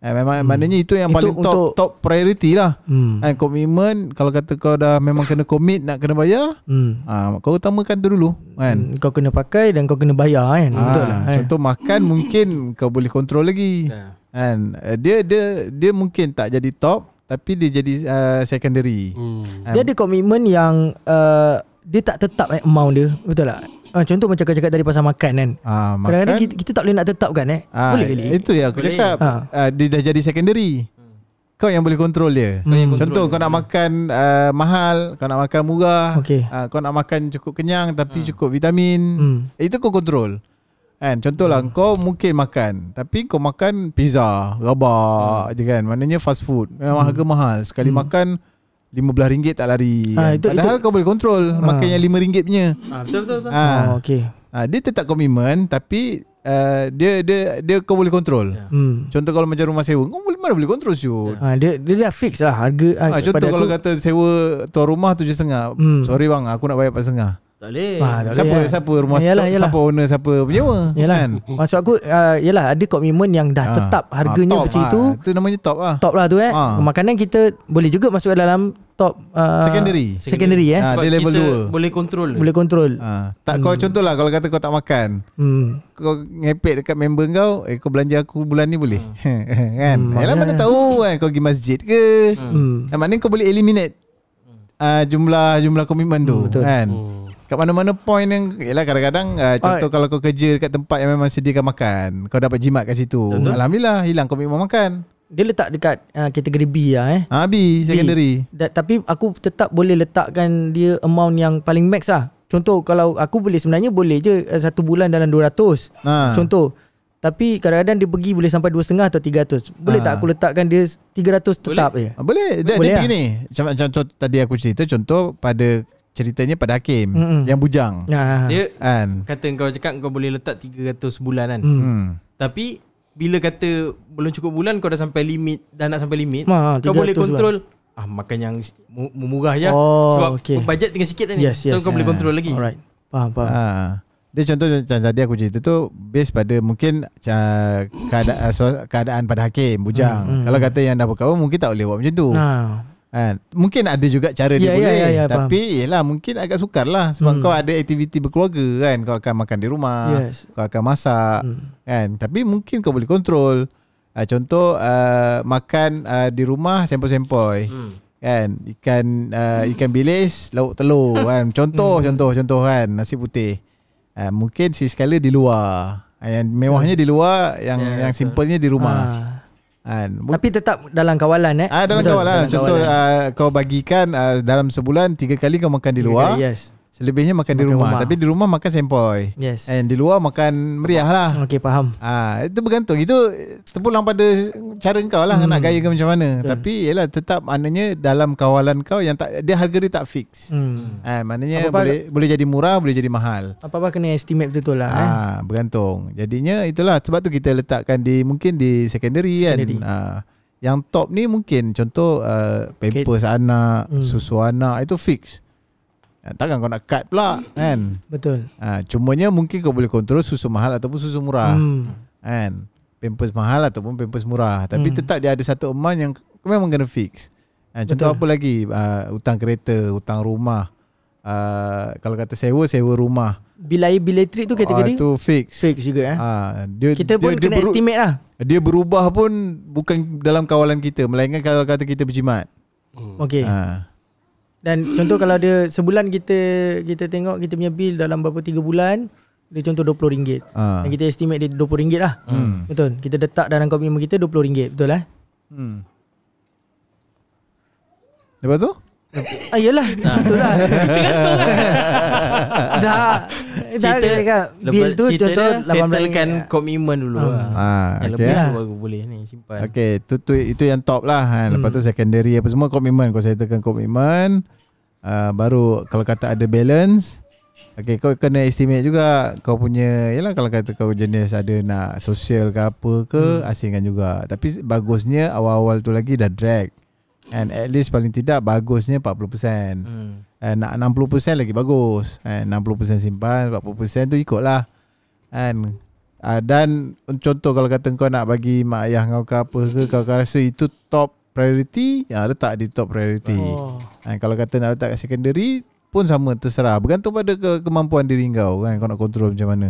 eh, memang hmm. maknanya itu yang itu paling top top priority lah kan hmm. komitmen eh, kalau kata kau dah memang kena commit nak kena bayar hmm. uh, kau utamakan tu dulu kan hmm. kau kena pakai dan kau kena bayar kan ha, betul lah eh. contoh eh. makan mungkin kau boleh kontrol lagi yeah kan eh, dia dia dia mungkin tak jadi top tapi dia jadi uh, secondary hmm. um, dia ada komitmen yang uh, dia tak tetap eh, amount dia betul tak Ah, contoh macam kau cakap tadi pasal makan kan. Ah, Kadang-kadang kita, kita, tak boleh nak tetap kan? eh. Ah, boleh kali. Itu yang aku boleh. cakap. Ah. ah. dia dah jadi secondary. Kau yang boleh kontrol dia. Hmm. Kau hmm. contoh dia. kau nak makan uh, mahal, kau nak makan murah, okay. uh, ah, kau nak makan cukup kenyang tapi hmm. cukup vitamin. Hmm. Itu kau kontrol. Kan contohlah hmm. kau mungkin makan tapi kau makan pizza rabak hmm. je kan maknanya fast food memang hmm. harga mahal sekali hmm. makan RM15 tak lari ha, kan? padahal itu. kau boleh kontrol ha. Ah. makan yang RM5 punya ha, betul betul betul ha. oh, okey ha, dia tetap komitmen tapi uh, eh, dia, dia dia dia kau boleh kontrol yeah. hmm. contoh kalau macam rumah sewa kau boleh mana boleh kontrol sure. yeah. Ya. ha, dia dia dah fix lah harga ha, contoh kalau aku, kata sewa tuan rumah 7.5 hmm. sorry bang aku nak bayar 4.5 tak boleh. Ha, tak siapa boleh, siapa rumah ya. yalah, yalah. siapa owner siapa penyewa ah, yalah. kan. Maksud aku ialah ah, uh, ada komitmen yang dah ha. tetap harganya ha, top macam ha. itu. Itu namanya top lah. Top lah tu eh. Ha. Makanan kita boleh juga masuk dalam top uh, secondary. secondary. Secondary eh. Sebab level kita 2. Boleh kontrol. Boleh kontrol. Ha. Tak hmm. kau contohlah kalau kata kau tak makan. Hmm. Kau ngepek dekat member kau, eh kau belanja aku bulan ni boleh. Hmm. [LAUGHS] kan? Hmm. Yalah, mana tahu kan kau pergi masjid ke. Hmm. hmm. Nah, kau boleh eliminate uh, jumlah jumlah komitmen tu hmm, kan. Hmm. Kat mana-mana point yang Yelah kadang-kadang uh, Contoh Ay. kalau kau kerja Dekat tempat yang memang Sediakan makan Kau dapat jimat kat situ Betul. Alhamdulillah Hilang kau memang makan Dia letak dekat uh, Kategori B lah eh ha, B secondary B. Da- Tapi aku tetap boleh letakkan Dia amount yang paling max lah Contoh kalau aku boleh Sebenarnya boleh je uh, Satu bulan dalam 200 ha. Contoh tapi kadang-kadang dia pergi boleh sampai 2.5 atau 300. Boleh ha. tak aku letakkan dia 300 tetap boleh. je? Boleh. Dia, boleh dia lah. pergi ni. Macam, macam contoh tadi aku cerita. Contoh pada ceritanya pada Hakim mm-hmm. yang bujang. Ah. Dia kan kata kau cakap kau boleh letak 300 sebulan kan. Mm. Hmm. Tapi bila kata belum cukup bulan kau dah sampai limit dah nak sampai limit Ma, kau boleh kontrol ah makan yang murah ya oh, sebab okay. bajet tinggal sikit kan yes, ni. So kau ha. boleh kontrol ah, lagi. Alright. Faham, faham. Ha. Dia contoh macam tadi aku cerita tu Based pada mungkin ah, keadaan, keadaan pada hakim, bujang hmm, hmm. Kalau kata yang dah berkahwin mungkin tak boleh buat macam tu nah. Ha, mungkin ada juga cara dia yeah, ya, boleh. Yeah, ya, ya, yeah, tapi ialah mungkin agak sukar lah. Sebab hmm. kau ada aktiviti berkeluarga kan. Kau akan makan di rumah. Yes. Kau akan masak. Hmm. Kan? Tapi mungkin kau boleh kontrol. Ha, ah, contoh uh, makan uh, di rumah sempoi-sempoi. Hmm kan ikan uh, ikan bilis lauk telur [LAUGHS] kan contoh hmm. contoh contoh kan nasi putih uh, mungkin si sekali di luar yang mewahnya di luar yang yeah, yang simplenya di rumah uh. Ha, tapi tetap dalam kawalan eh. Ah ha, dalam Betul, kawalan. Dalam Contoh kawalan. Uh, kau bagikan uh, dalam sebulan tiga kali kau makan di luar. yes. Selebihnya makan, makan di rumah. rumah. Tapi di rumah makan sempoi. Yes. And di luar makan meriah lah. Okay faham. Ah, itu bergantung. Itu terpulang pada cara kau lah. Hmm. Nak gaya ke macam mana. Yeah. Tapi yelah tetap maknanya dalam kawalan kau yang tak dia harga dia tak fix. Hmm. Ah, maknanya apa-apa, boleh boleh jadi murah, boleh jadi mahal. Apa-apa kena estimate betul-betul lah. Eh? Ah, eh. Bergantung. Jadinya itulah. Sebab tu kita letakkan di mungkin di secondary, kan. secondary. kan. Ah, yang top ni mungkin contoh uh, pampers okay. anak, hmm. susu anak itu fix. Eh, takkan kau nak cut pula kan? Betul ha, Cumanya mungkin kau boleh kontrol susu mahal ataupun susu murah hmm. kan? Pampers mahal ataupun pampers murah Tapi hmm. tetap dia ada satu amount yang kau memang kena fix ha, Contoh Betul. apa lagi? hutang ha, uh, kereta, hutang rumah uh, Kalau kata sewa, sewa rumah Bil air, bil elektrik tu ha, kategori? Itu uh, fix Fix juga eh? ha, dia, Kita pun dia, dia kena beru- estimate lah Dia berubah pun bukan dalam kawalan kita Melainkan kalau kata kita berjimat hmm. Okay ha. Dan contoh kalau dia sebulan kita kita tengok kita punya bil dalam berapa tiga bulan dia contoh RM20 uh. Ah. Dan kita estimate dia RM20 lah hmm. Betul Kita letak dalam komitmen kita RM20 Betul lah hmm. Lepas tu? Ah, yelah nah. Ha. Betul lah Dah [LAUGHS] Dah cerita, dah tu contoh Settlekan komitmen ah. dulu ah. Lah. Ah, yang lebih lah Aku boleh ni simpan Okay Itu, tu, itu yang top lah kan. Lepas tu hmm. secondary Apa semua komitmen Kau settlekan komitmen uh, Baru Kalau kata ada balance Okay kau kena estimate juga Kau punya Yelah kalau kata kau jenis Ada nak sosial ke apa ke hmm. Asingkan juga Tapi bagusnya Awal-awal tu lagi dah drag And at least paling tidak bagusnya 40%. Hmm. And nak 60% lagi bagus. And 60% simpan, 40% tu ikutlah. And uh, dan contoh kalau kata kau nak bagi mak ayah kau ke apa ke, hmm. kau rasa itu top priority, ya letak di top priority. Oh. And kalau kata nak letak kat secondary pun sama terserah. Bergantung pada ke- kemampuan diri kau kan kau nak control macam mana.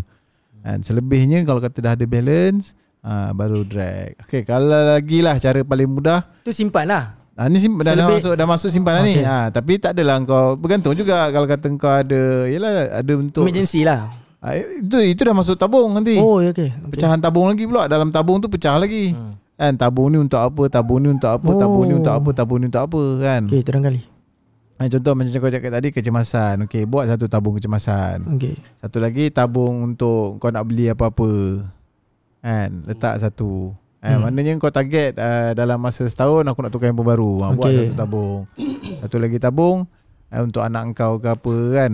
And selebihnya kalau kata dah ada balance, uh, baru drag. Okay, kalau lagi lah cara paling mudah. Tu simpan lah. Ah ni simpan dah masuk dah masuk simpanan okay. ni. Ah, ha tapi tak adalah kau bergantung juga kalau kata kau ada yalah ada untuk emergency lah. Ha, itu itu dah masuk tabung nanti. Oh ya, okey. Okay. Pecahan tabung lagi pula dalam tabung tu pecah lagi. Hmm. Kan tabung ni untuk apa? Tabung ni untuk apa? Oh. Tabung ni untuk apa? Tabung ni untuk apa kan? Okey, terang kali. Ha, contoh macam kau cakap tadi kecemasan. Okey, buat satu tabung kecemasan. Okey. Satu lagi tabung untuk kau nak beli apa-apa. Kan, letak satu. Eh, hmm. Eh, maknanya kau target uh, dalam masa setahun aku nak tukar yang baru. Ha, okay. Buat satu tabung. Satu lagi tabung eh, untuk anak kau ke apa kan.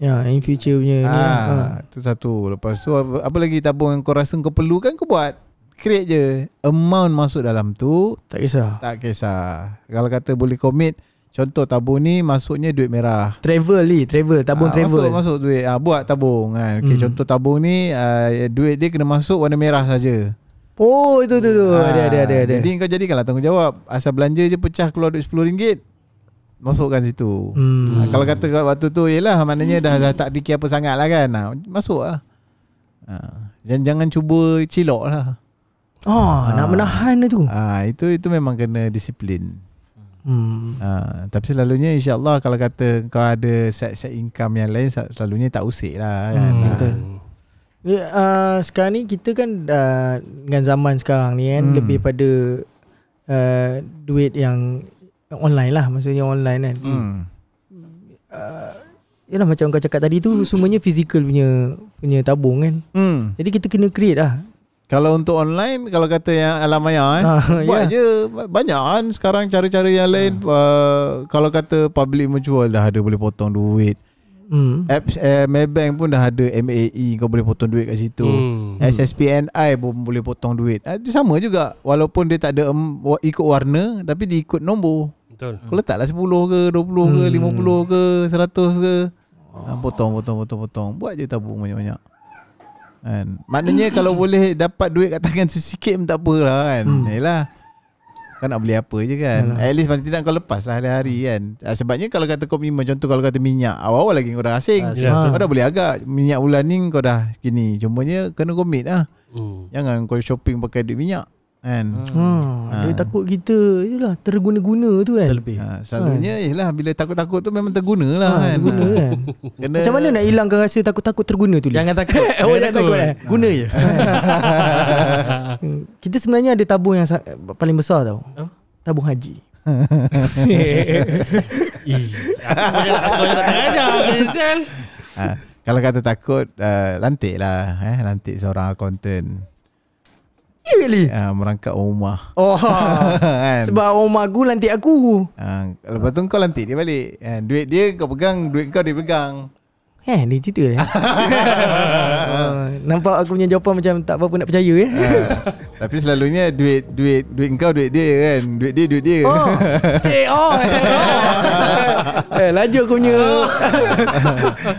Ya, yeah, in future punya ah, ha, ni. Ha. Itu satu. Lepas tu apa, lagi tabung yang kau rasa kau kan kau buat. Create je. Amount masuk dalam tu. Tak kisah. Tak kisah. Kalau kata boleh commit. Contoh tabung ni masuknya duit merah. Travel ni, travel, tabung ha, travel. Masuk masuk duit. Ha, buat tabung kan. Okay, hmm. contoh tabung ni uh, duit dia kena masuk warna merah saja. Oh itu tu tu. Ah, ada ada ada ada. Jadi kau jadikanlah tanggungjawab asal belanja je pecah keluar duit RM10 masukkan situ. Hmm. Ha, kalau kata waktu tu yalah maknanya hmm. dah dah tak fikir apa sangat lah kan. Ha, masuklah. Ha, jangan jangan cuba cilok lah. Oh, ha, nak menahan tu. Ha, itu itu memang kena disiplin. Hmm. Ha, tapi selalunya insya-Allah kalau kata kau ada set set income yang lain selalunya tak usik lah kan. Hmm, betul. Uh, sekarang ni kita kan uh, dengan zaman sekarang ni kan hmm. lebih pada uh, duit yang online lah maksudnya online kan. Hmm. Uh, yalah macam kau cakap tadi tu semuanya physical punya punya tabung kan. Hmm. Jadi kita kena create lah. Kalau untuk online kalau kata yang alam maya eh, uh, buat yeah. je banyak kan sekarang cara-cara yang lain uh. Uh, kalau kata public menjual dah ada boleh potong duit. Mm. Apps eh, Maybank pun dah ada MAE kau boleh potong duit kat situ. Mm. SSPNI pun boleh potong duit. Ada ah, sama juga walaupun dia tak ada um, ikut warna tapi dia ikut nombor. Betul. Kau letaklah 10 ke 20 ke mm. 50 ke 100 ke. Oh. Potong potong potong potong. Buat je tabung banyak-banyak. Kan. Maknanya [COUGHS] kalau boleh dapat duit kat tangan sikit pun tak apalah kan. Mm. Yalah. Tak nak beli apa je kan Alah. At least paling tidak kau lepas lah hari-hari hmm. kan ah, Sebabnya kalau kata komitmen Contoh kalau kata minyak Awal-awal lagi kau dah asing ha. Kau dah boleh agak Minyak bulan ni kau dah gini Cumanya kena komit lah hmm. Jangan kau shopping pakai duit minyak kan hmm. ha. dia ah. takut kita itulah terguna-guna tu kan terlebih ha. selalunya ialah ha. bila takut-takut tu memang tergunalah ha, kan terguna ha. kan [LAUGHS] Kena... macam mana nak hilangkan rasa takut-takut terguna tu jangan takut [LAUGHS] oh, jangan, jangan takut, takut eh. guna je [LAUGHS] kita sebenarnya ada tabung yang paling besar tau tabung haji kalau kata takut uh, lantik lah eh lantik seorang accountant Ya yeah, really? Uh, merangkak rumah. Oh. Ha. [LAUGHS] kan? Sebab rumah aku lantik aku. Uh, lepas tu kau lantik dia balik. Uh, duit dia kau pegang, duit kau dia pegang. Eh, dia cerita [LAUGHS] ya? Oh, nampak aku punya jawapan macam tak apa-apa nak percaya ya. Uh, tapi selalunya duit duit duit kau duit dia kan. Duit dia duit dia. Oh. Cik, oh. [LAUGHS] oh. eh, laju aku punya.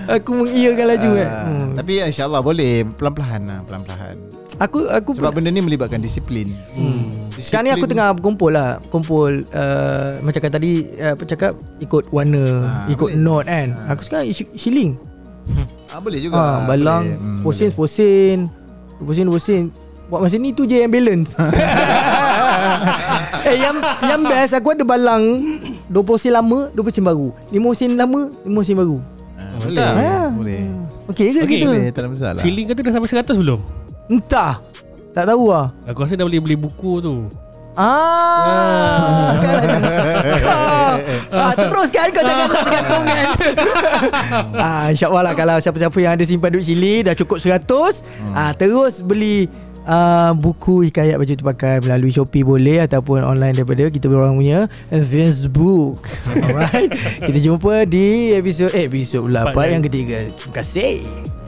aku mengiyakan laju uh, Hmm. Tapi insyaallah boleh pelan-pelan lah, pelan-pelan. Aku aku sebab benda ni melibatkan disiplin. Hmm. disiplin. Hmm. Sekarang ni aku tengah berkumpul lah, kumpul uh, macam kata tadi uh, apa uh, cakap ikut warna, ha, ikut boleh. note kan. Ha. Aku sekarang shilling. Hmm. Ah ha, boleh juga. Ha, balang, hmm, boleh. posin posin, posin posin. Buat masa ni tu je yang balance. [LAUGHS] eh yang yang best aku ada balang 20 sen lama, 20 sen baru. 5 sen lama, 5 sen baru. Ha, boleh. Ha. Boleh. Okey ke okay. kita? Okay, tak ada masalah. Feeling kata dah sampai 100 belum? Entah Tak tahu lah Aku rasa dah boleh beli buku tu Ah, ah. Kan, [LAUGHS] ah. Terus kan kau jangan nak tergantung kan [LAUGHS] ah, InsyaAllah lah kalau siapa-siapa yang ada simpan duit cili Dah cukup 100 hmm. ah, Terus beli Uh, buku hikayat baju terpakai melalui Shopee boleh ataupun online daripada kita orang punya Facebook. [LAUGHS] Alright. kita jumpa di episod eh episod pula eh? yang ketiga. Terima kasih.